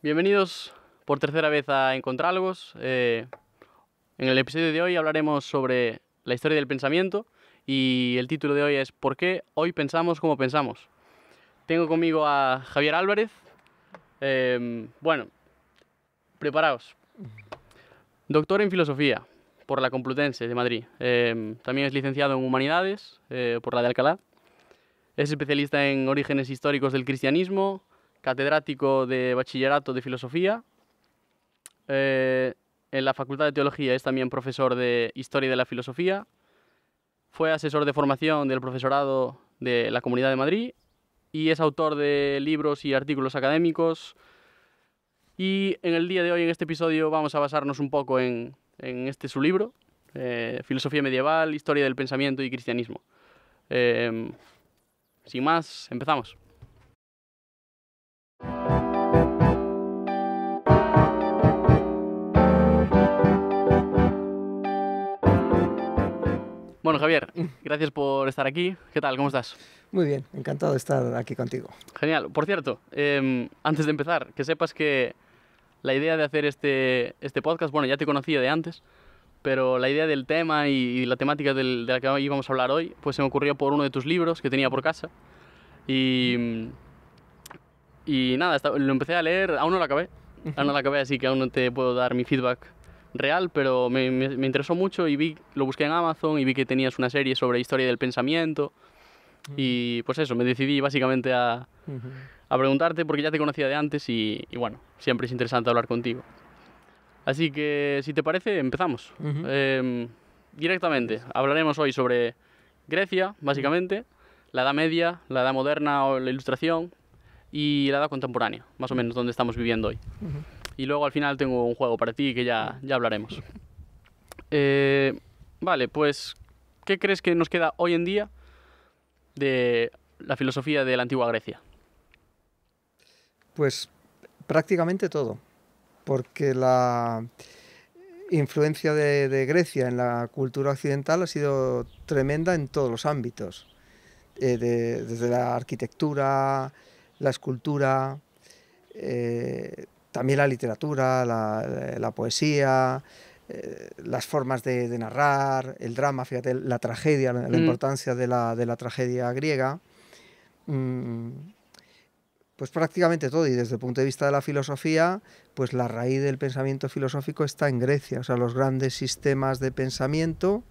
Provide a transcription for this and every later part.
Bienvenidos por tercera vez a Encontralgos eh, en el episodio de hoy hablaremos sobre la historia del pensamiento y el título de hoy es ¿Por qué hoy pensamos como pensamos? Tengo conmigo a Javier Álvarez. Em, bueno, preparaos. Doctor en Filosofía por la Complutense de Madrid. Em, también es licenciado en Humanidades eh, por la de Alcalá. Es especialista en orígenes históricos del cristianismo, catedrático de bachillerato de filosofía. Eh, en la Facultad de Teología es también profesor de Historia de la Filosofía. Fue asesor de formación del profesorado de la Comunidad de Madrid y es autor de libros y artículos académicos. Y en el día de hoy, en este episodio, vamos a basarnos un poco en, este su libro, eh, Filosofía Medieval, Historia del Pensamiento y Cristianismo. Eh, sin más, empezamos. Bueno, Javier, mm. gracias por estar aquí. ¿Qué tal? ¿Cómo estás? Muy bien, encantado de estar aquí contigo. Genial. Por cierto, em, antes de empezar, que sepas que la idea de hacer este, este podcast, bueno, ya te conocía de antes, pero la idea del tema y, la temática de la que íbamos a hablar hoy, pues se me ocurrió por uno de tus libros que tenía por casa. Y, y nada, lo empecé a leer, aún no lo acabé, aún no lo acabé, así que aún no te puedo dar mi feedback real, pero me, interesó mucho y vi, lo busqué en Amazon y vi que tenías una serie sobre historia del pensamiento. Y pues eso, me decidí básicamente a, preguntarte porque ya te conocía de antes y, bueno, siempre es interesante hablar contigo. Así que si te parece, empezamos. Em, directamente, hablaremos hoy sobre Grecia, básicamente, la Edad Media, la Edad Moderna o la Ilustración y la Edad Contemporánea, más o menos donde estamos viviendo hoy. Y luego al final tengo un juego para ti que ya, hablaremos. Eh, vale, pues, ¿qué crees que nos queda hoy en día de la filosofía de la antigua Grecia? Pues prácticamente todo, porque la influencia de, Grecia en la cultura occidental ha sido tremenda en todos los ámbitos, eh, desde la arquitectura, la escultura, eh, también la literatura, la, eh, poesía, eh, las formas de, narrar, el drama, fíjate, la tragedia, la, mm. importancia de la, tragedia griega. Mm, pues prácticamente todo, y desde el punto de vista de la filosofía, pues la raíz del pensamiento filosófico está en Grecia, o sea, los grandes sistemas de pensamiento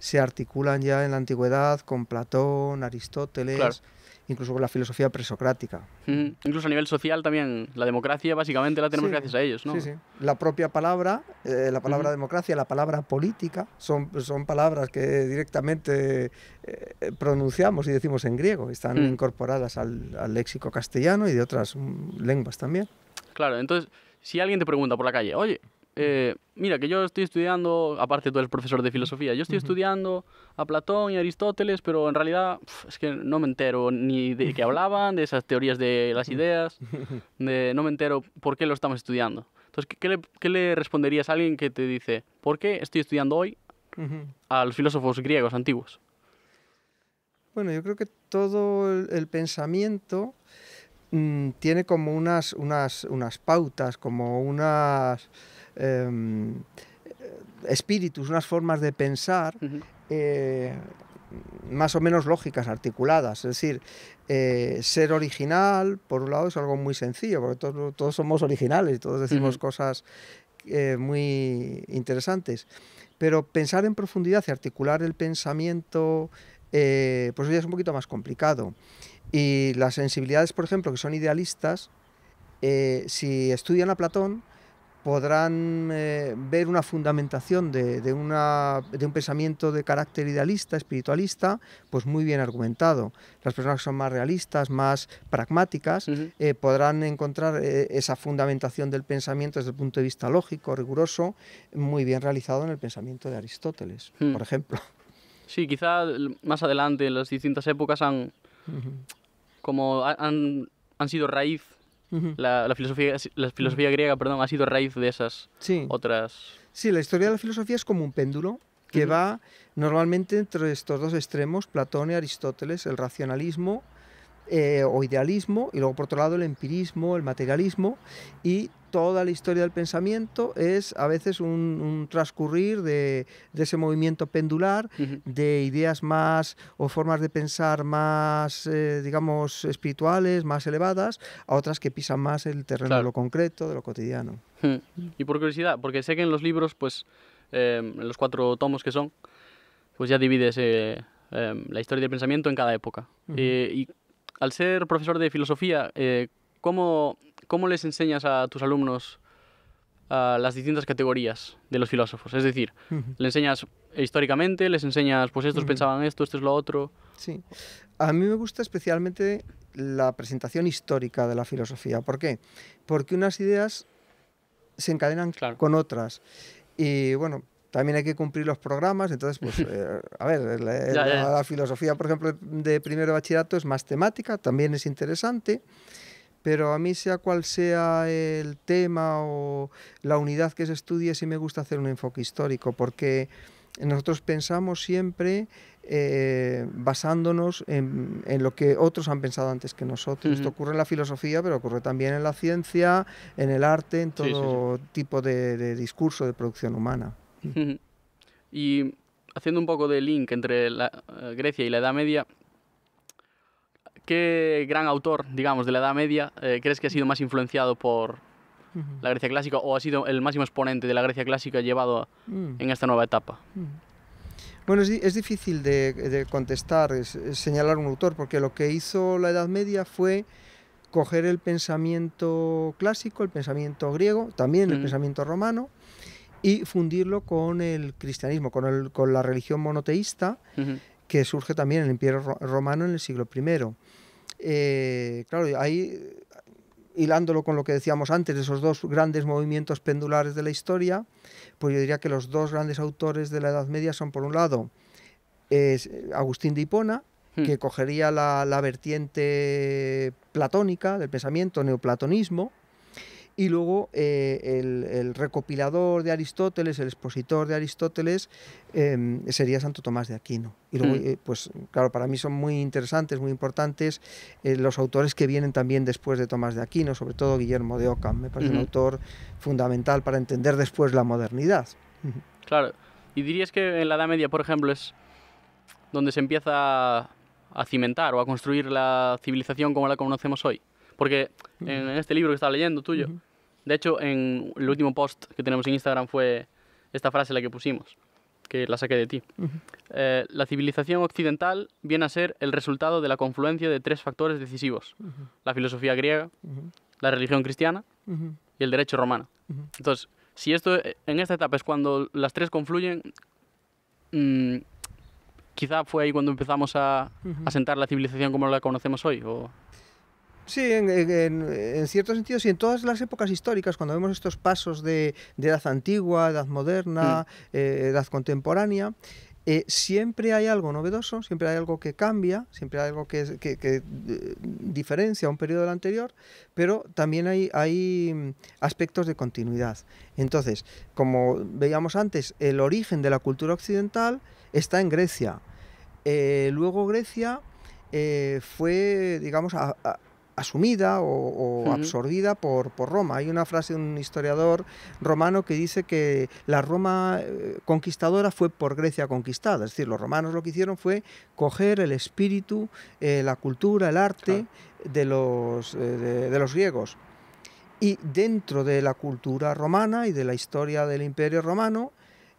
se articulan ya en la antigüedad con Platón, Aristóteles, incluso con la filosofía presocrática. incluso a nivel social también, la democracia básicamente la tenemos gracias a ellos, ¿no? Sí, sí. La propia palabra, eh, la palabra democracia, la palabra política, son, palabras que directamente eh, pronunciamos y decimos en griego, están incorporadas al léxico castellano y de otras mm, lenguas también. Claro, entonces, si alguien te pregunta por la calle, oye, eh, mira, que yo estoy estudiando, aparte tú eres profesor de filosofía, yo estoy estudiando a Platón y Aristóteles, pero en realidad es que no me entero ni de qué hablaban, de esas teorías de las ideas, de, no me entero por qué lo estamos estudiando. Entonces, ¿qué, le, responderías a alguien que te dice, ¿por qué estoy estudiando hoy a los filósofos griegos antiguos? Bueno, yo creo que todo el, pensamiento mm, tiene como unas, unas, unas pautas, como unas Em, espíritus, unas formas de pensar eh, más o menos lógicas, articuladas. Es decir, eh, ser original, por un lado, es algo muy sencillo, porque todos, todos somos originales y todos decimos cosas eh, muy interesantes. Pero pensar en profundidad y articular el pensamiento, pues ya es un poquito más complicado. Y las sensibilidades, por ejemplo, que son idealistas, si estudian a Platón, podrán eh, ver una fundamentación de, de, una, de, un pensamiento de carácter idealista, espiritualista, pues muy bien argumentado. Las personas que son más realistas, más pragmáticas, eh, podrán encontrar eh, esa fundamentación del pensamiento desde el punto de vista lógico, riguroso, muy bien realizado en el pensamiento de Aristóteles, hmm. por ejemplo. Sí, quizá más adelante, en las distintas épocas han, como han, han sido raíz la, filosofía, la filosofía griega perdón, ha sido raíz de esas otras... Sí, la historia de la filosofía es como un péndulo que va normalmente entre estos dos extremos, Platón y Aristóteles, el racionalismo eh, o idealismo, y luego por otro lado el empirismo, el materialismo, y toda la historia del pensamiento es a veces un, transcurrir de, ese movimiento pendular, de ideas más o formas de pensar más, eh, digamos, espirituales, más elevadas, a otras que pisan más el terreno de lo concreto, de lo cotidiano. Hmm. Y por curiosidad, porque sé que en los libros, pues, em, en los cuatro tomos que son, pues ya divides eh, em, la historia del pensamiento en cada época. Eh, y al ser profesor de filosofía, ¿cómo ¿cómo les enseñas a tus alumnos a las distintas categorías de los filósofos? Es decir, ¿les ¿le enseñas históricamente? ¿Les enseñas, pues estos pensaban esto, esto es lo otro? Sí. A mí me gusta especialmente la presentación histórica de la filosofía. ¿Por qué? Porque unas ideas se encadenan con otras. Y bueno, también hay que cumplir los programas, entonces, pues, eh, a ver, la, filosofía, por ejemplo, de primero bachillerato es más temática, también es interesante pero a mí sea cual sea el tema o la unidad que se estudie, sí me gusta hacer un enfoque histórico, porque nosotros pensamos siempre eh, basándonos en, en, lo que otros han pensado antes que nosotros. Esto ocurre en la filosofía, pero ocurre también en la ciencia, en el arte, en todo tipo de, de, discurso de producción humana. Y haciendo un poco de link entre la eh, Grecia y la Edad Media, ¿Qué gran autor, digamos, de la Edad Media eh, crees que ha sido más influenciado por la Grecia clásica o ha sido el máximo exponente de la Grecia clásica llevado mm. en esta nueva etapa? Mm. Bueno, es, difícil de, contestar, señalar un autor, porque lo que hizo la Edad Media fue coger el pensamiento clásico, el pensamiento griego, también el mm. pensamiento romano, y fundirlo con el cristianismo, con, la religión monoteísta que surge también en el Imperio Romano en el siglo I. Eh, claro, ahí, hilándolo con lo que decíamos antes, esos dos grandes movimientos pendulares de la historia, pues yo diría que los dos grandes autores de la Edad Media son, por un lado, es Agustín de Hipona, hmm. que cogería la, la, vertiente platónica del pensamiento, neoplatonismo, y luego eh, el, recopilador de Aristóteles, el expositor de Aristóteles, em, sería Santo Tomás de Aquino. Y luego, mm. eh, pues claro, para mí son muy interesantes, muy importantes eh, los autores que vienen también después de Tomás de Aquino, sobre todo Guillermo de Ockham, me parece un autor fundamental para entender después la modernidad. Claro, y dirías que en la Edad Media, por ejemplo, es donde se empieza a cimentar o a construir la civilización como la conocemos hoy. Porque en este libro que estaba leyendo tuyo, de hecho, en el último post que tenemos en Instagram fue esta frase la que pusimos, que la saqué de ti. Eh, la civilización occidental viene a ser el resultado de la confluencia de tres factores decisivos. La filosofía griega, la religión cristiana y el derecho romano. Entonces, si esto eh, en esta etapa es cuando las tres confluyen, mm, quizá fue ahí cuando empezamos a, a sentar la civilización como la conocemos hoy. O... Sí, en, ciertos sentidos cierto sentido, en todas las épocas históricas, cuando vemos estos pasos de, edad antigua, edad moderna, mm. eh, edad contemporánea, eh, siempre hay algo novedoso, siempre hay algo que cambia, siempre hay algo que, eh, diferencia un periodo del anterior, pero también hay, mm, aspectos de continuidad. Entonces, como veíamos antes, el origen de la cultura occidental está en Grecia. luego Grecia fue, digamos, a, asumida o, absorbida por, Roma. Hay una frase de un historiador romano que dice que la Roma eh, conquistadora fue por Grecia conquistada, es decir, los romanos lo que hicieron fue coger el espíritu, eh, la cultura, el arte de, los, eh, de, los griegos. Y dentro de la cultura romana y de la historia del imperio romano,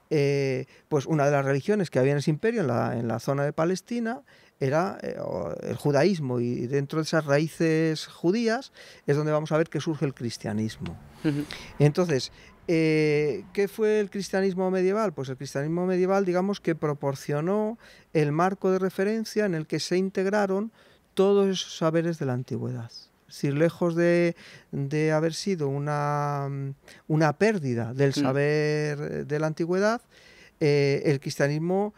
pues una de las religiones que había en ese imperio, en la zona de Palestina, era eh, el judaísmo y dentro de esas raíces judías es donde vamos a ver que surge el cristianismo. Entonces, eh, ¿qué fue el cristianismo medieval? Pues el cristianismo medieval, digamos que proporcionó el marco de referencia en el que se integraron todos esos saberes de la antigüedad. Es decir, lejos de, de haber sido una, una pérdida del mm. saber de la antigüedad, eh, el cristianismo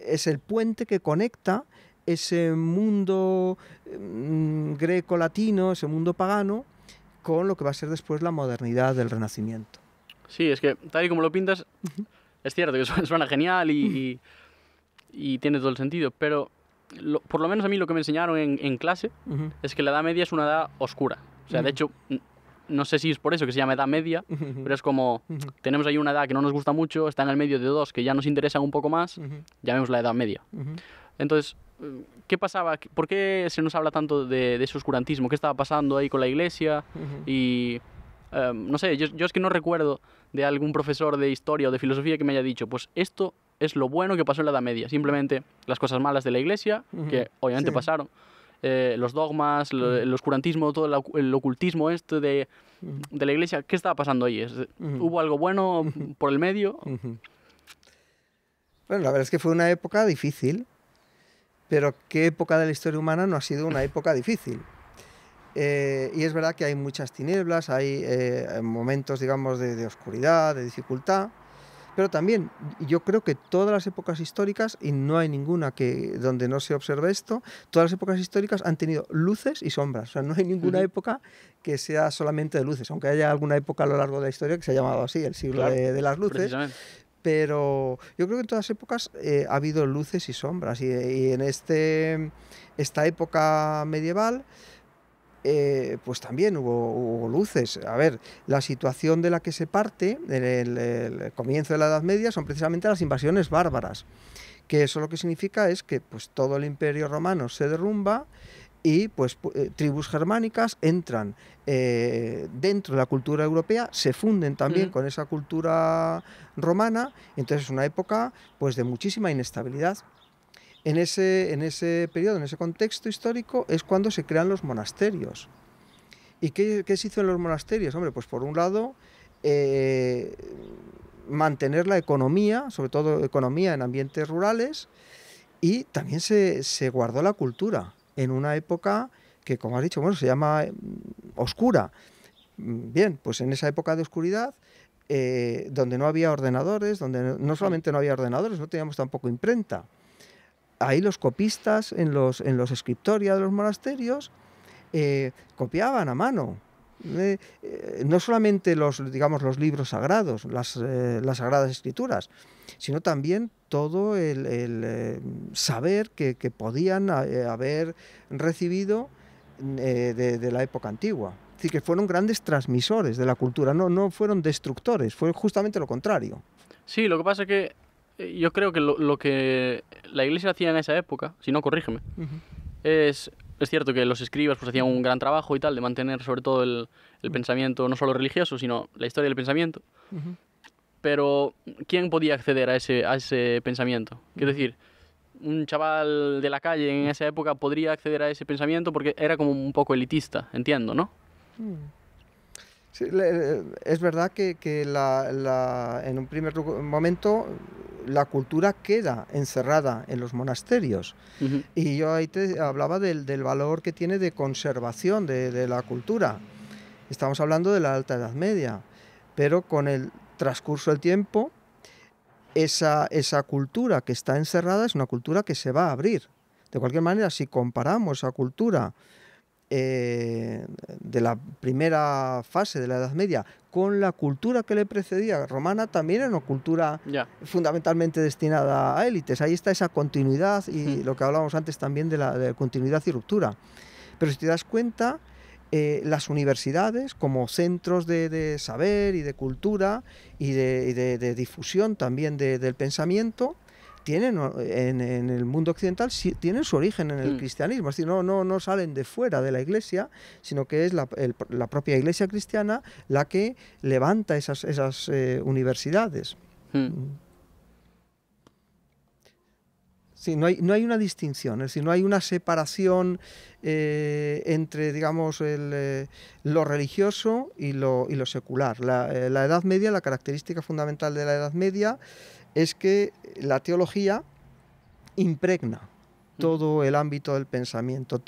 es el puente que conecta ese mundo mm, greco-latino, ese mundo pagano, con lo que va a ser después la modernidad del Renacimiento. Sí, es que tal y como lo pintas, es cierto que suena genial y, y, tiene todo el sentido, pero por lo menos a mí lo que me enseñaron en, clase es que la Edad Media es una edad oscura. O sea, de hecho, no sé si es por eso que se llama Edad Media, pero es como tenemos ahí una edad que no nos gusta mucho, está en el medio de dos que ya nos interesan un poco más, llamemos la Edad Media. Entonces, Mm, ¿qué pasaba? ¿Por qué se nos habla tanto de, ese oscurantismo? ¿Qué estaba pasando ahí con la iglesia? Y em, no sé, yo, es que no recuerdo de algún profesor de historia o de filosofía que me haya dicho, pues esto es lo bueno que pasó en la Edad Media, simplemente las cosas malas de la iglesia, que obviamente pasaron. Eh, los dogmas, el oscurantismo, todo el ocultismo este de, de, la iglesia, ¿qué estaba pasando ahí? ¿Hubo algo bueno por el medio? Bueno, la verdad es que fue una época difícil, pero ¿qué época de la historia humana no ha sido una época difícil? Eh, y es verdad que hay muchas tinieblas, hay eh, momentos, digamos, de, oscuridad, de dificultad, pero también yo creo que todas las épocas históricas, y no hay ninguna que, donde no se observe esto, todas las épocas históricas han tenido luces y sombras. O sea, no hay ninguna época que sea solamente de luces, aunque haya alguna época a lo largo de la historia que se ha llamado así, el siglo de, de, las luces pero yo creo que en todas épocas eh, ha habido luces y sombras y, en este, esta época medieval eh, pues también hubo, luces. A ver, la situación de la que se parte en el, el, comienzo de la Edad Media son precisamente las invasiones bárbaras, que eso lo que significa es que pues, todo el imperio romano se derrumba, y pues eh, tribus germánicas entran eh, dentro de la cultura europea, se funden también con esa cultura romana, entonces es una época pues de muchísima inestabilidad. En ese, en ese periodo, en ese contexto histórico, es cuando se crean los monasterios. ¿Y qué, se hizo en los monasterios? Hombre, pues por un lado, eh, mantener la economía, sobre todo economía en ambientes rurales, y también se, se guardó la cultura en una época que, como has dicho, bueno, se llama eh, oscura. Bien, pues en esa época de oscuridad, eh, donde no había ordenadores, donde no solamente no había ordenadores, no teníamos tampoco imprenta. Ahí los copistas en los, en escritorios de los monasterios eh, copiaban a mano eh, eh, no solamente los, digamos, los libros sagrados, las, eh, las sagradas escrituras, sino también todo el, saber que, podían haber recibido de, la época antigua. Es decir, que fueron grandes transmisores de la cultura, no, no fueron destructores, fue justamente lo contrario. Sí, lo que pasa es que yo creo que lo, lo que la iglesia hacía en esa época, si no corrígeme, es es cierto que los escribas pues, hacían un gran trabajo y tal de mantener sobre todo el, pensamiento no solo religioso, sino la historia del pensamiento. Pero ¿quién podía acceder a ese, a ese pensamiento? Es decir, un chaval de la calle en esa época podría acceder a ese pensamiento porque era como un poco elitista, entiendo, ¿no? Mm es verdad que, la, en un primer momento la cultura queda encerrada en los monasterios. Y yo ahí te hablaba del, valor que tiene de conservación de, la cultura. Estamos hablando de la Alta Edad Media, pero con el transcurso del tiempo, esa, esa cultura que está encerrada es una cultura que se va a abrir. De cualquier manera, si comparamos esa cultura eh, de la primera fase de la Edad Media con la cultura que le precedía romana también era una cultura fundamentalmente destinada a élites. Ahí está esa continuidad y hmm. lo que hablábamos antes también de la continuidad y ruptura. Pero si te das cuenta, eh, las universidades como centros de, saber y de cultura y de difusión también del pensamiento, tienen en, el mundo occidental tienen su origen en el mm. cristianismo, es no, no, no salen de fuera de la iglesia, sino que es la, propia iglesia cristiana la que levanta esas, esas eh, universidades. Mm. Mm. no hay, no hay una distinción, es no hay una separación eh, entre, digamos, eh, lo religioso y lo, y lo secular. la, Edad Media, la característica fundamental de la Edad Media es que la teología impregna mm. todo el ámbito del pensamiento,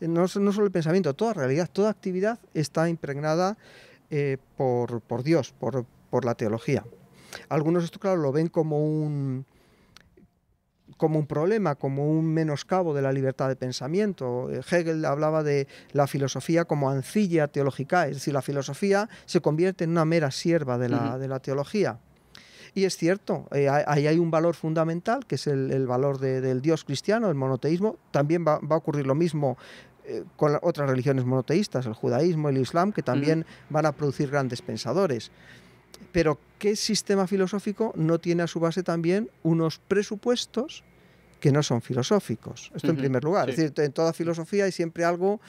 no, solo el pensamiento, toda realidad, toda actividad está impregnada eh, por, Dios, por, la teología. Algunos esto, claro, lo ven como un, como un problema, como un menoscabo de la libertad de pensamiento. Eh, Hegel hablaba de la filosofía como ancilla teológica, es decir, la filosofía se convierte en una mera sierva de la teología. Y es cierto, eh, ahí hay un valor fundamental, que es el, valor del Dios cristiano, el monoteísmo. También va, a ocurrir lo mismo eh, con otras religiones monoteístas, el judaísmo, el islam, que también van a producir grandes pensadores. Pero ¿qué sistema filosófico no tiene a su base también unos presupuestos que no son filosóficos? Esto en primer lugar. Es decir, en toda filosofía hay siempre algo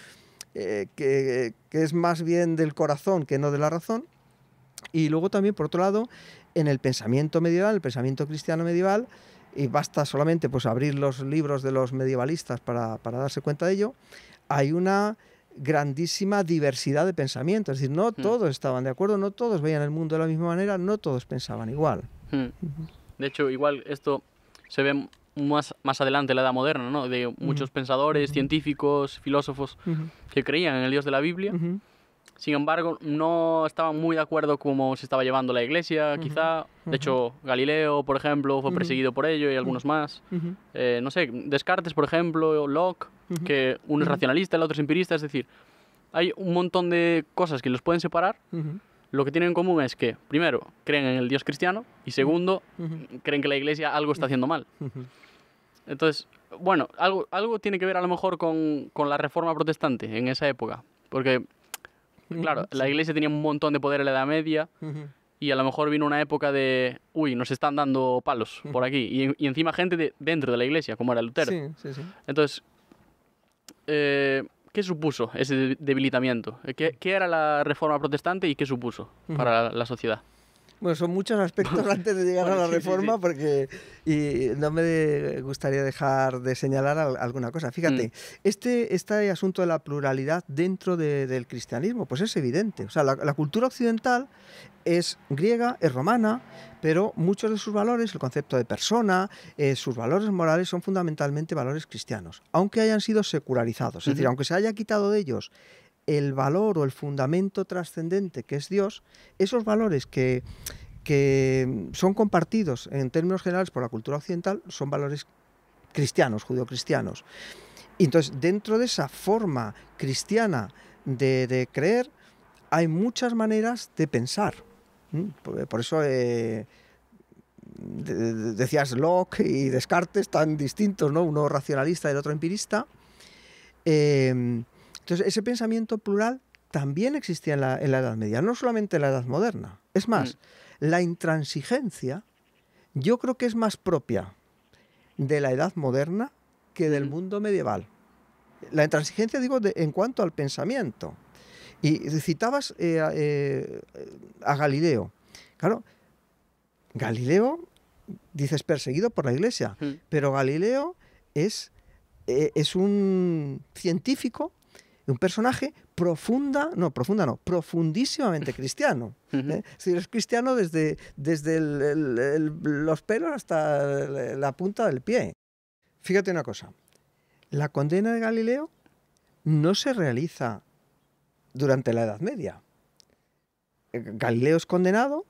eh, que es más bien del corazón que no de la razón. Y luego también, por otro lado, en el pensamiento medieval, el pensamiento cristiano medieval, y basta solamente pues, abrir los libros de los medievalistas para, darse cuenta de ello, hay una grandísima diversidad de pensamientos. Es decir, no mm. todos estaban de acuerdo, no todos veían el mundo de la misma manera, no todos pensaban igual. Mm. De hecho, igual esto se ve más, más adelante en la Edad Moderna, De muchos pensadores, científicos, filósofos que creían en el Dios de la Biblia sin embargo, no estaban muy de acuerdo cómo se estaba llevando la iglesia, quizá. De hecho, Galileo, por ejemplo, fue perseguido por ello y algunos más. Eh, no sé, Descartes, por ejemplo, Locke, que uno es racionalista, el otro es empirista. Es decir, hay un montón de cosas que los pueden separar. Lo que tienen en común es que, primero, creen en el Dios cristiano y, segundo, creen que la iglesia algo está haciendo mal. Entonces, bueno, algo, algo tiene que ver a lo mejor con, con la reforma protestante en esa época. Porque Claro, la iglesia tenía un montón de poder en la Edad Media y a lo mejor vino una época de, uy, nos están dando palos por aquí. Y, encima gente dentro de la iglesia, como era Lutero. Entonces, eh, ¿qué supuso ese debilitamiento? ¿Qué, era la reforma protestante y qué supuso para la sociedad? Bueno, son muchos aspectos antes de llegar a la reforma, porque y no me gustaría dejar de señalar alguna cosa. Fíjate, mm. este, este, asunto de la pluralidad dentro del cristianismo, pues es evidente. O sea, la, cultura occidental es griega, es romana, pero muchos de sus valores, el concepto de persona, eh, sus valores morales son fundamentalmente valores cristianos, aunque hayan sido secularizados. Es decir, aunque se haya quitado de ellos el valor o el fundamento trascendente que es Dios, esos valores que, son compartidos en términos generales por la cultura occidental son valores cristianos, judio-cristianos. Y entonces, dentro de esa forma cristiana de, creer, hay muchas maneras de pensar. Mm, por eso eh, decías Locke y Descartes tan distintos, ¿no? uno racionalista y el otro empirista. Eh, entonces, ese pensamiento plural también existía en la, Edad Media, no solamente en la Edad Moderna. Es más, mm. la intransigencia yo creo que es más propia de la Edad Moderna que del mundo medieval. La intransigencia, digo, en cuanto al pensamiento. Y citabas eh, eh, a, Galileo. Claro, Galileo, dices, perseguido por la Iglesia, mm. pero Galileo es, eh, es un científico un personaje profunda, no, profunda no, profundísimamente cristiano. ¿eh? si eres cristiano desde, desde los pelos hasta la punta del pie. Fíjate una cosa, la condena de Galileo no se realiza durante la Edad Media. Eh, Galileo es condenado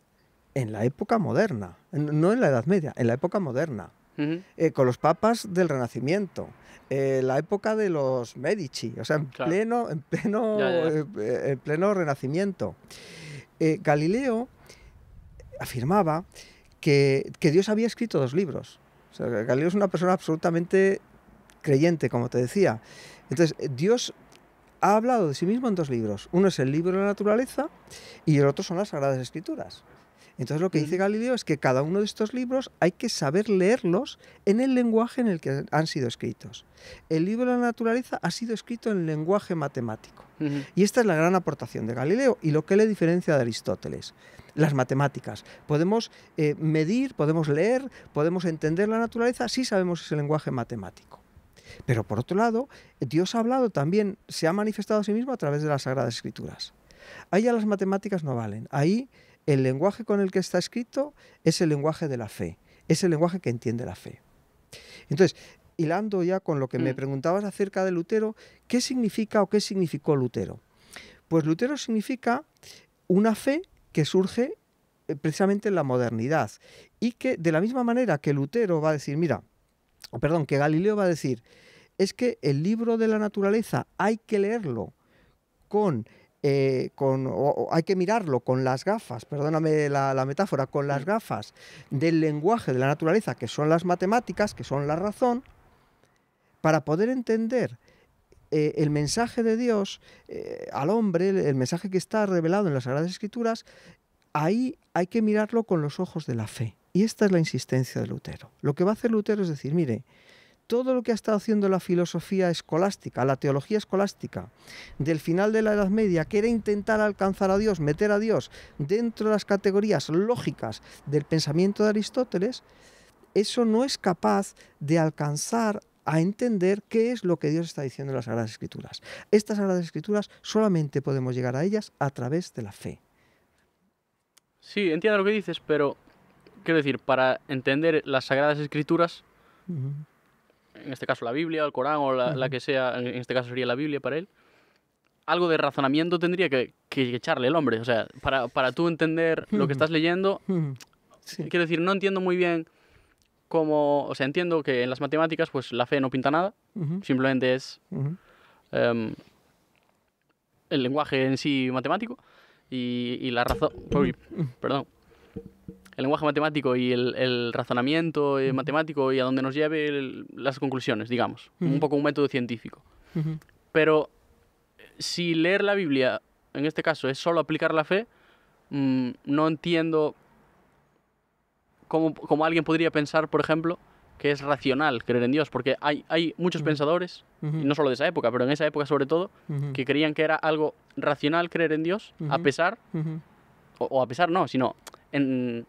en la época moderna, no en la Edad Media, en la época moderna. Eh, con los papas del Renacimiento, eh, la época de los Medici, o sea, en pleno, en pleno, eh, en pleno Renacimiento. Galileo afirmaba que, Dios había escrito dos libros. Galileo es una persona absolutamente creyente, como te decía. Entonces, Dios ha hablado de sí mismo en dos libros. Uno es el libro de la naturaleza y el otro son las Sagradas Escrituras. Entonces lo que dice Galileo es que cada uno de estos libros hay que saber leerlos en el lenguaje en el que han sido escritos. El libro de la naturaleza ha sido escrito en lenguaje matemático. Y esta es la gran aportación de Galileo y lo que le diferencia de Aristóteles. Las matemáticas. Podemos eh, medir, podemos leer, podemos entender la naturaleza si sabemos ese lenguaje matemático. Pero por otro lado, Dios ha hablado también, se ha manifestado a sí mismo a través de las Sagradas Escrituras. Ahí ya las matemáticas no valen. Ahí el lenguaje con el que está escrito es el lenguaje de la fe, es el lenguaje que entiende la fe. Entonces, hilando ya con lo que me mm. preguntabas acerca de Lutero, ¿qué significa o qué significó Lutero? Pues Lutero significa una fe que surge eh, precisamente en la modernidad y que de la misma manera que Lutero va a decir, mira, o perdón, que Galileo va a decir, es que el libro de la naturaleza hay que leerlo con eh, con, hay que mirarlo con las gafas, perdóname la, metáfora, con las gafas del lenguaje de la naturaleza, que son las matemáticas, que son la razón, para poder entender eh, el mensaje de Dios eh, al hombre, el mensaje que está revelado en las Sagradas Escrituras, ahí hay que mirarlo con los ojos de la fe. Y esta es la insistencia de Lutero. Lo que va a hacer Lutero es decir, mire, todo lo que ha estado haciendo la filosofía escolástica, la teología escolástica, del final de la Edad Media, que era intentar alcanzar a Dios, meter a Dios dentro de las categorías lógicas del pensamiento de Aristóteles, eso no es capaz de alcanzar a entender qué es lo que Dios está diciendo en las Sagradas Escrituras. Estas Sagradas Escrituras solamente podemos llegar a ellas a través de la fe. Sí, entiendo lo que dices, pero quiero decir, para entender las Sagradas Escrituras, en este caso la Biblia, el Corán o la, que sea, en este caso sería la Biblia para él, algo de razonamiento tendría que, que echarle el hombre. O sea, para, para tú entender lo que estás leyendo, quiero decir, no entiendo muy bien cómo, o sea, entiendo que en las matemáticas pues la fe no pinta nada, simplemente es em, el lenguaje en sí matemático y, y la razón, perdón, el lenguaje matemático y el, razonamiento eh, matemático y a dónde nos lleve las conclusiones, digamos. Un poco un método científico. Pero eh, si leer la Biblia, en este caso, es solo aplicar la fe, mm, no entiendo cómo, alguien podría pensar, por ejemplo, que es racional creer en Dios, porque hay, muchos pensadores, no solo de esa época, pero en esa época sobre todo, que creían que era algo racional creer en Dios, a pesar o, a pesar no, sino en,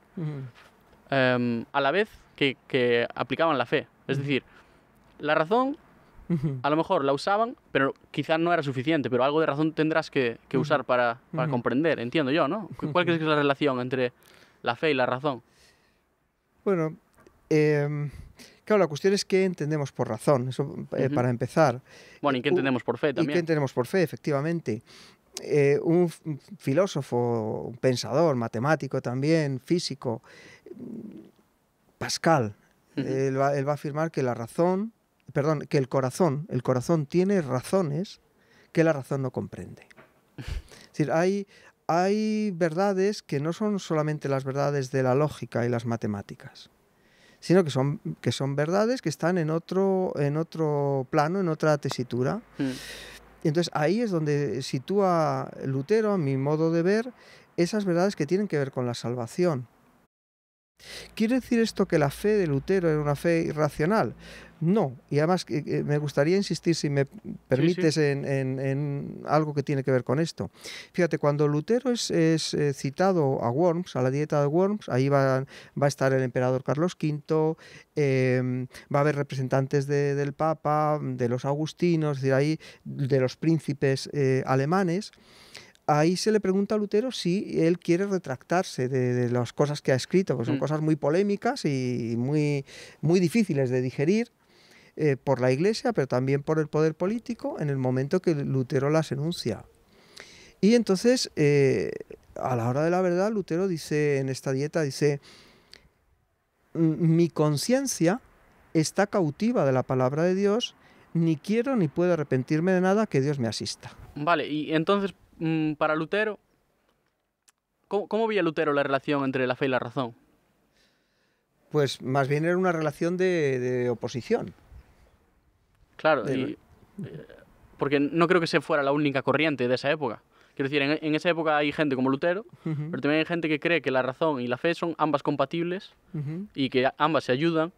em, a la vez que, aplicaban la fe. Es decir, la razón a lo mejor la usaban, pero quizás no era suficiente, pero algo de razón tendrás que, usar para, comprender, entiendo yo, ¿no? ¿Cuál crees que es la relación entre la fe y la razón? Bueno, em, claro, la cuestión es qué entendemos por razón, eso eh, para empezar. Bueno, y qué entendemos por fe también. Y qué entendemos por fe, efectivamente. Eh, un filósofo, un pensador, matemático también, físico, Pascal, él, va, a afirmar que la razón, perdón, que el corazón, el corazón tiene razones que la razón no comprende. Es decir, hay, hay verdades que no son solamente las verdades de la lógica y las matemáticas, sino que son, que son verdades que están en otro, en otro plano, en otra tesitura. Mm. Entonces ahí es donde sitúa Lutero, a mi modo de ver, esas verdades que tienen que ver con la salvación. ¿Quiere decir esto que la fe de Lutero era una fe irracional? No, y además me gustaría insistir, si me permites, En, algo que tiene que ver con esto. Fíjate, cuando Lutero es, eh, citado a Worms, a la dieta de Worms, ahí va, a estar el emperador Carlos V, em, va a haber representantes del Papa, de los agustinos, de ahí, de los príncipes eh, alemanes ahí se le pregunta a Lutero si él quiere retractarse de, las cosas que ha escrito, porque son mm. cosas muy polémicas y muy, muy difíciles de digerir. Eh, por la Iglesia, pero también por el poder político en el momento que Lutero las enuncia. Y entonces, eh, a la hora de la verdad, Lutero dice en esta dieta, dice, mm, mi conciencia está cautiva de la palabra de Dios, ni quiero ni puedo arrepentirme de nada que Dios me asista. Vale, y entonces, mm, para Lutero, ¿cómo, cómo veía Lutero la relación entre la fe y la razón? Pues más bien era una relación de, de oposición. Claro, eh, porque no creo que se fuera la única corriente de esa época. Quiero decir, en, esa época hay gente como Lutero, pero también hay gente que cree que la razón y la fe son ambas compatibles y que ambas se ayudan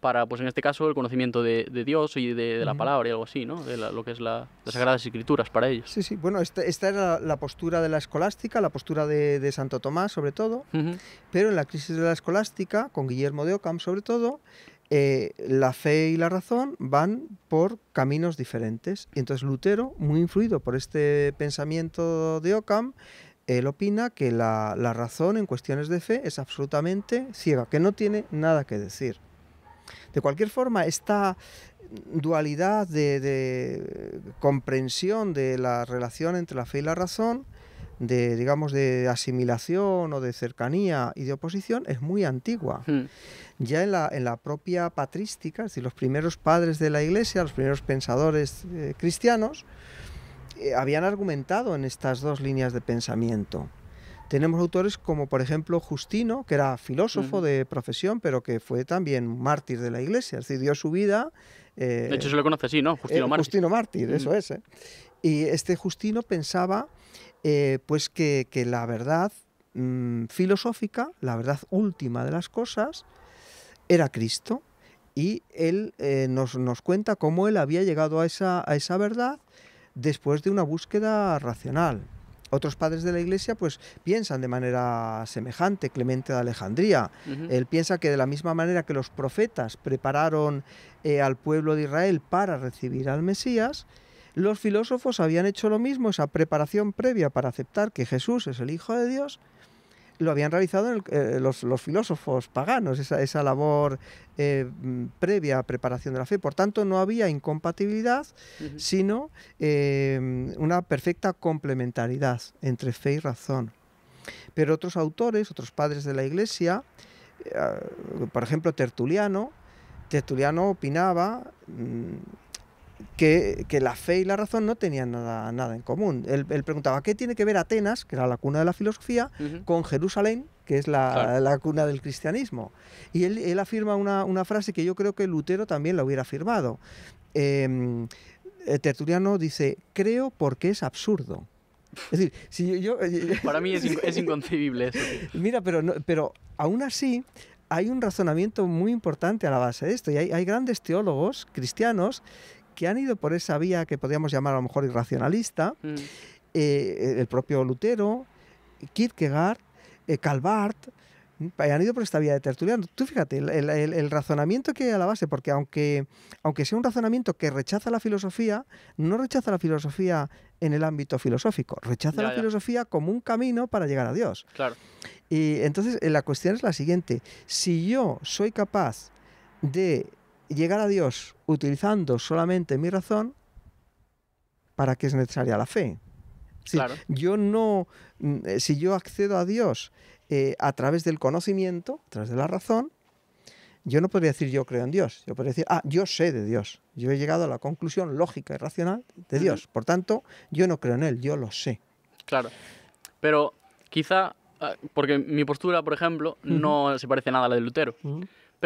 para, pues en este caso, el conocimiento de, Dios y de, la palabra y algo así, ¿no? De lo que es la, las Sagradas Escrituras para ellos. Sí, sí. Bueno, esta, esta era la, postura de la escolástica, la postura de, Santo Tomás, sobre todo, pero en la crisis de la escolástica, con Guillermo de Ockham, sobre todo, eh, la fe y la razón van por caminos diferentes. Y entonces Lutero, muy influido por este pensamiento de Ockham, él opina que la, razón en cuestiones de fe es absolutamente ciega, que no tiene nada que decir. De cualquier forma, esta dualidad de, comprensión de la relación entre la fe y la razón de, digamos, de asimilación o de cercanía y de oposición es muy antigua. Hmm. Ya en la, propia patrística, si los primeros padres de la Iglesia, los primeros pensadores eh, cristianos, eh, habían argumentado en estas dos líneas de pensamiento. Tenemos autores como, por ejemplo, Justino, que era filósofo hmm. de profesión, pero que fue también mártir de la Iglesia, es decir, dio su vida... Eh, de hecho, se le conoce así, ¿no? Justino Mártir. Hmm. eso es. Y este Justino pensaba eh, pues que, la verdad mm, filosófica, la verdad última de las cosas, era Cristo. Y él eh, nos, nos, cuenta cómo él había llegado a esa, verdad después de una búsqueda racional. Otros padres de la Iglesia pues piensan de manera semejante, Clemente de Alejandría. Él piensa que de la misma manera que los profetas prepararon eh, al pueblo de Israel para recibir al Mesías, los filósofos habían hecho lo mismo, esa preparación previa para aceptar que Jesús es el Hijo de Dios, lo habían realizado eh, los, filósofos paganos, esa, labor eh, mm, previa a preparación de la fe. Por tanto, no había incompatibilidad, sino eh, una perfecta complementariedad entre fe y razón. Pero otros autores, otros padres de la Iglesia, ah, por ejemplo Tertuliano, Tertuliano opinaba mm, que, la fe y la razón no tenían nada, nada en común. Él, preguntaba, ¿qué tiene que ver Atenas, que era la cuna de la filosofía, con Jerusalén, que es la, cuna del cristianismo? Y él, afirma una, frase que yo creo que Lutero también la hubiera afirmado. Em, eh, Tertuliano dice, creo porque es absurdo. Es decir, si yo, eh, Para mí es, inconcebible eso. Mira, pero, no, pero aún así hay un razonamiento muy importante a la base de esto y hay, hay grandes teólogos cristianos que han ido por esa vía que podríamos llamar a lo mejor irracionalista, mm. eh, el propio Lutero, Kierkegaard, eh, Calvart, mm, han ido por esta vía de tertuliano. Tú fíjate, el, razonamiento que hay a la base, porque aunque, aunque sea un razonamiento que rechaza la filosofía, no rechaza la filosofía en el ámbito filosófico, rechaza la filosofía como un camino para llegar a Dios. Claro. Y entonces eh, la cuestión es la siguiente, si yo soy capaz de llegar a Dios utilizando solamente mi razón, ¿para qué es necesaria la fe? Si claro. yo no, mm, eh, si yo accedo a Dios eh, a través del conocimiento, a través de la razón, yo no podría decir yo creo en Dios. Yo podría decir, ah, yo sé de Dios. Yo he llegado a la conclusión lógica y racional de Dios. Por tanto, yo no creo en Él, yo lo sé. Claro. Pero quizá, ah, porque mi postura, por ejemplo, no se parece nada a la de Lutero.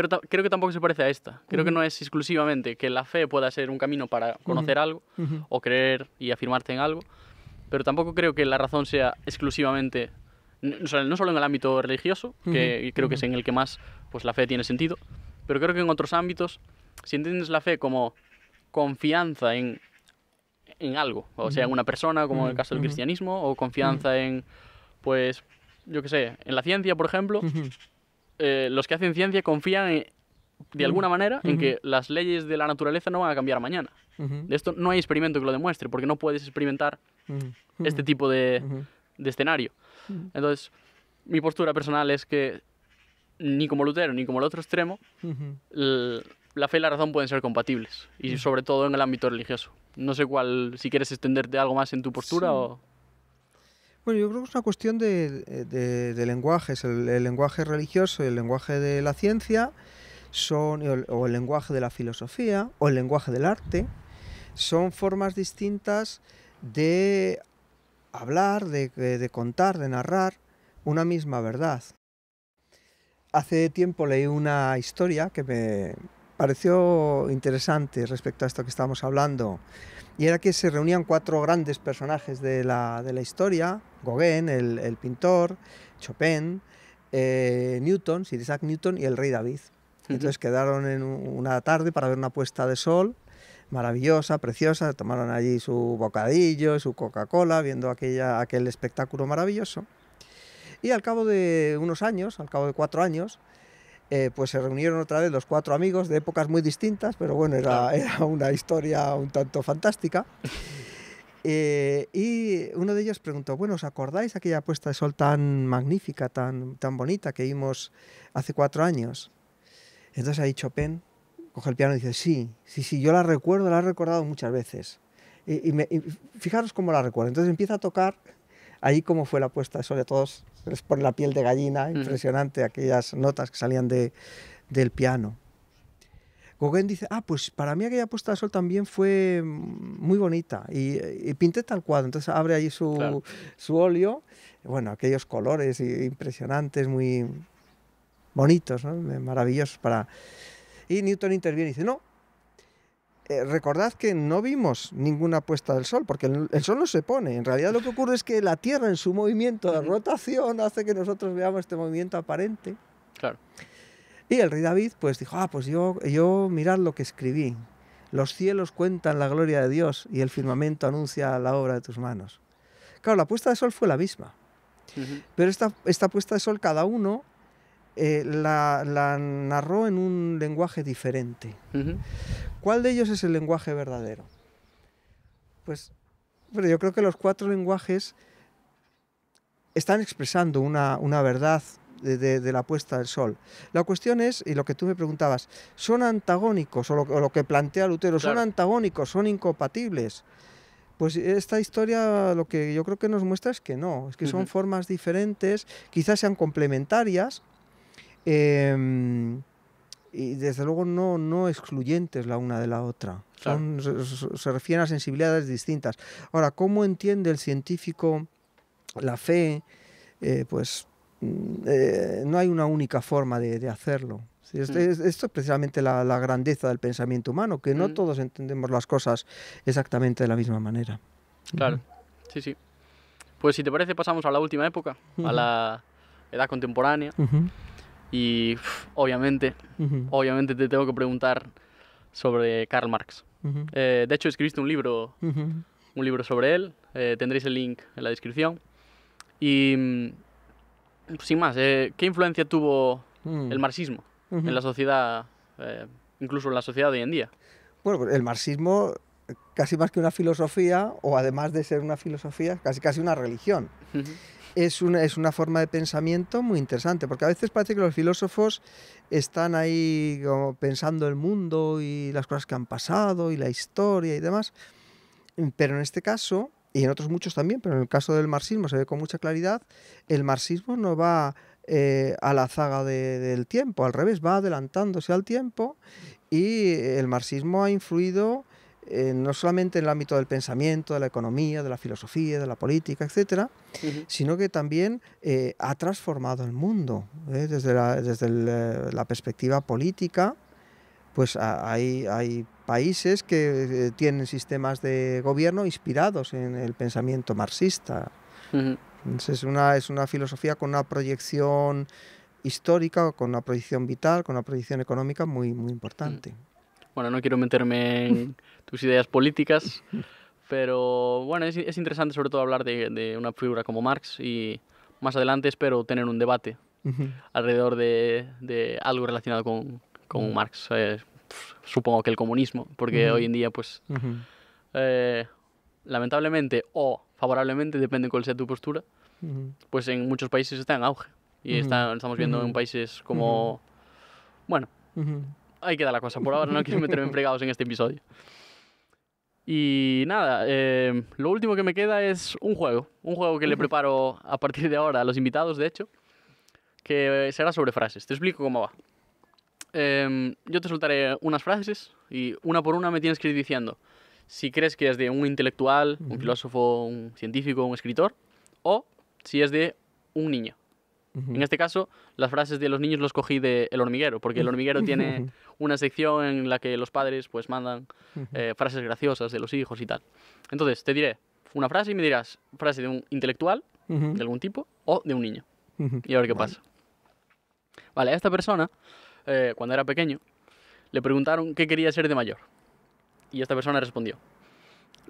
Pero creo que tampoco se parece a esta. Creo que no es exclusivamente que la fe pueda ser un camino para conocer algo o creer y afirmarte en algo, pero tampoco creo que la razón sea exclusivamente, no solo en el ámbito religioso, que creo que es en el que más pues, la fe tiene sentido, pero creo que en otros ámbitos, si entiendes la fe como confianza en, en algo, o sea, en una persona, como en el caso del cristianismo, o confianza en, pues, yo qué sé, en la ciencia, por ejemplo, eh, los que hacen ciencia confían de alguna manera en que las leyes de la naturaleza no van a cambiar mañana. De esto no hay experimento que lo demuestre, porque no puedes experimentar este tipo de, escenario. Entonces, mi postura personal es que ni como Lutero ni como el otro extremo, la fe y la razón pueden ser compatibles, y sobre todo en el ámbito religioso. No sé cuál, si quieres extenderte algo más en tu postura o... Bueno, yo creo que es una cuestión de, eh, lenguajes, el, lenguaje religioso y el lenguaje de la ciencia son, o el, lenguaje de la filosofía o el lenguaje del arte, son formas distintas de hablar, de, de contar, de narrar una misma verdad. Hace tiempo leí una historia que me pareció interesante respecto a esto que estamos hablando y era que se reunían cuatro grandes personajes de la, historia, Gauguin, el, pintor, Chopin, eh, Newton, Sir Isaac Newton y el rey David. Entonces quedaron en una tarde para ver una puesta de sol maravillosa, preciosa, tomaron allí su bocadillo, su Coca-Cola, viendo aquella, aquel espectáculo maravilloso. Y al cabo de unos años, al cabo de cuatro años, eh, pues se reunieron otra vez los cuatro amigos de épocas muy distintas, pero bueno, era, una historia un tanto fantástica. Eh, y uno de ellos preguntó, bueno, ¿os acordáis aquella puesta de sol tan magnífica, tan, bonita que vimos hace cuatro años? Entonces ahí Chopin coge el piano y dice, sí, sí, sí, yo la recuerdo, la he recordado muchas veces. y fijaros cómo la recuerdo. Entonces empieza a tocar Ahí cómo fue la puesta, sobre todo por les la piel de gallina, impresionante, aquellas notas que salían de, del piano. Gauguin dice, ah, pues para mí aquella puesta de sol también fue muy bonita y, pinté tal cuadro. Entonces abre ahí su, su óleo, bueno, aquellos colores impresionantes, muy bonitos, maravillosos para... Y Newton interviene y dice, no, eh, recordad que no vimos ninguna puesta del sol, porque el, sol no se pone. En realidad lo que ocurre es que la Tierra en su movimiento de rotación hace que nosotros veamos este movimiento aparente. Claro. Y el rey David pues dijo, ah, pues yo, yo mirad lo que escribí. Los cielos cuentan la gloria de Dios y el firmamento anuncia la obra de tus manos. Claro, la puesta de sol fue la misma. Pero esta, esta puesta de sol cada uno eh, la, narró en un lenguaje diferente. ¿Cuál de ellos es el lenguaje verdadero? Pues yo creo que los cuatro lenguajes están expresando una, verdad de, la puesta del sol. La cuestión es, y lo que tú me preguntabas, ¿son antagónicos? O lo, que plantea Lutero, ¿son antagónicos? ¿Son incompatibles? Pues esta historia lo que yo creo que nos muestra es que no, es que son formas diferentes, quizás sean complementarias. Em, y desde luego no, no excluyentes la una de la otra. Son, se refieren a sensibilidades distintas. Ahora, ¿cómo entiende el científico la fe? Eh, pues mm, eh, no hay una única forma de, de hacerlo. Mm. esto, es, precisamente la, la, grandeza del pensamiento humano, que no mm. todos entendemos las cosas exactamente de la misma manera. Claro, sí, sí. Pues si te parece pasamos a la última época, a la edad contemporánea. Y obviamente, obviamente te tengo que preguntar sobre Karl Marx. Eh, de hecho, escribiste un libro, un libro sobre él. Eh, tendréis el link en la descripción. Y mm, sin más, eh, ¿qué influencia tuvo mm. el marxismo en la sociedad, incluso en la sociedad de hoy en día? Bueno, el marxismo casi más que una filosofía, o además de ser una filosofía, casi casi una religión es una, es una forma de pensamiento muy interesante, porque a veces parece que los filósofos están ahí pensando el mundo y las cosas que han pasado y la historia y demás, pero en este caso, y en otros muchos también, pero en el caso del marxismo se ve con mucha claridad, el marxismo no va eh, a la zaga del tiempo, al revés, va adelantándose al tiempo y el marxismo ha influido eh, no solamente en el ámbito del pensamiento, de la economía, de la filosofía, de la política, etcétera, sino que también eh, ha transformado el mundo. Eh, desde, la, perspectiva política, pues hay, hay, países que tienen sistemas de gobierno inspirados en el pensamiento marxista. es una, filosofía con una proyección histórica, con una proyección vital, con una proyección económica muy, muy importante. Mm. Bueno, no quiero meterme en tus ideas políticas, pero bueno, es, interesante sobre todo hablar de, una figura como Marx y más adelante espero tener un debate alrededor de, algo relacionado con, Marx. Eh, supongo que el comunismo, porque hoy en día, pues, eh, lamentablemente o favorablemente, depende cuál sea tu postura, pues en muchos países está en auge. Y estamos viendo en países como, bueno, ahí queda la cosa. Por ahora no quiero meterme en fregados en este episodio. Y nada, em, lo último que me queda es un juego. Un juego que le preparo a partir de ahora a los invitados, de hecho, que será sobre frases. Te explico cómo va. Em, yo te soltaré unas frases y una por una me tienes que ir diciendo si crees que es de un intelectual, un filósofo, un científico, un escritor, o si es de un niño. En este caso, las frases de los niños los cogí de El hormiguero, porque El hormiguero tiene una sección en la que los padres pues mandan eh, frases graciosas de los hijos y tal. Entonces, te diré una frase y me dirás frase de un intelectual, de algún tipo, o de un niño. Y a ver qué pasa. Vale, a esta persona, eh, cuando era pequeño, le preguntaron qué quería ser de mayor. Y esta persona respondió,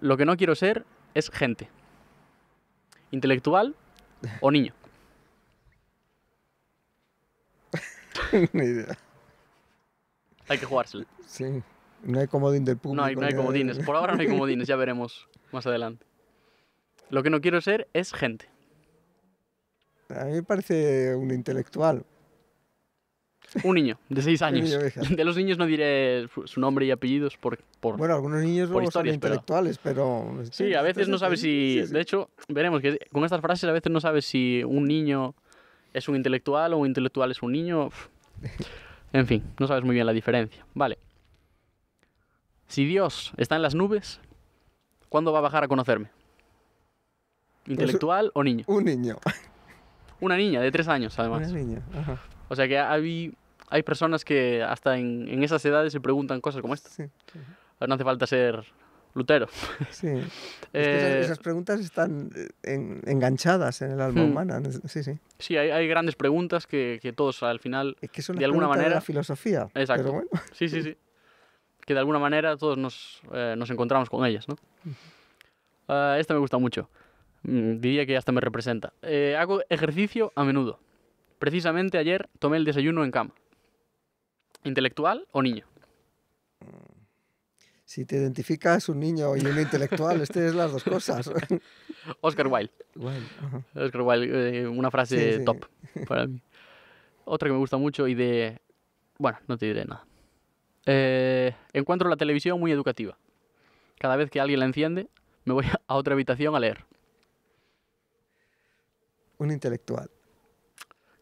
lo que no quiero ser es gente. Intelectual o niño. Ni idea. Hay que jugársela. Sí. No hay comodín del público. No hay, comodines. Por ahora no hay comodines, ya veremos más adelante. Lo que no quiero ser es gente. A mí me parece un intelectual. Un niño de 6 años. de los niños no diré su nombre y apellidos por. por bueno, algunos niños son intelectuales, pero... Sí, a veces no sabes si. De hecho, veremos que con estas frases a veces no sabes si un niño es un intelectual o un intelectual es un niño. En fin, no sabes muy bien la diferencia. Vale. Si Dios está en las nubes, ¿cuándo va a bajar a conocerme? ¿Intelectual o niño? Un niño. Una niña de tres años, además. Una niña, O sea que hay, personas que hasta en, en, esas edades se preguntan cosas como estas. Sí. No hace falta ser Lutero. Sí. Es que esas, eh, preguntas están eh, enganchadas en el alma hmm. humana. Sí, sí. Sí, hay, grandes preguntas que, todos al final. Es que son de alguna manera. la filosofía. Exacto. Sí, sí, sí. Que de alguna manera todos nos, eh, encontramos con ellas, ¿no? Ah, esta me gusta mucho. Mm, diría que hasta me representa. hago ejercicio a menudo. Precisamente ayer tomé el desayuno en cama. ¿Intelectual o niño? Mm si te identificas un niño y un intelectual, este es las dos cosas. Oscar Wilde. Oscar Wilde, eh, una frase top para mí. Otra que me gusta mucho y de... Bueno, no te diré nada. Eh, encuentro la televisión muy educativa. Cada vez que alguien la enciende, me voy a otra habitación a leer. Un intelectual.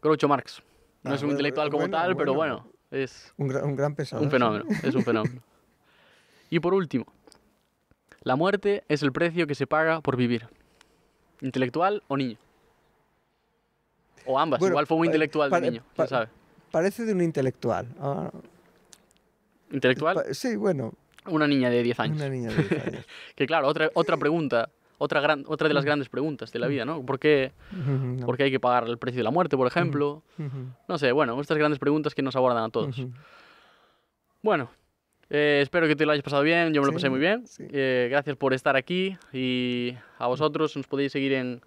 Groucho Marx. No ah, es un intelectual como tal, pero bueno, es... Un, gran, un gran pensador. Un fenómeno, es un fenómeno. Y por último, la muerte es el precio que se paga por vivir. ¿Intelectual o niño? O ambas, igual fue un intelectual de niño, sabe. Parece de un intelectual. Ah. ¿Intelectual? Sí, bueno. Una niña de 10 años. Una niña de 10 años. que claro, otra, otra pregunta, otra, gran, otra de las mm. grandes preguntas de la vida, ¿no? ¿Por qué, hay que pagar el precio de la muerte, por ejemplo? No sé, bueno, estas grandes preguntas que nos abordan a todos. Bueno, eh, espero que te lo hayas pasado bien, yo me lo pasé muy bien. Eh, gracias por estar aquí y a vosotros nos podéis seguir en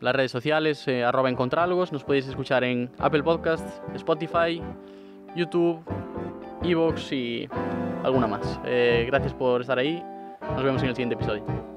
las redes sociales, eh, arroba encontralgos, nos podéis escuchar en Apple Podcast, Spotify, YouTube, Evox y alguna más. gracias por estar ahí, nos vemos en el siguiente episodio.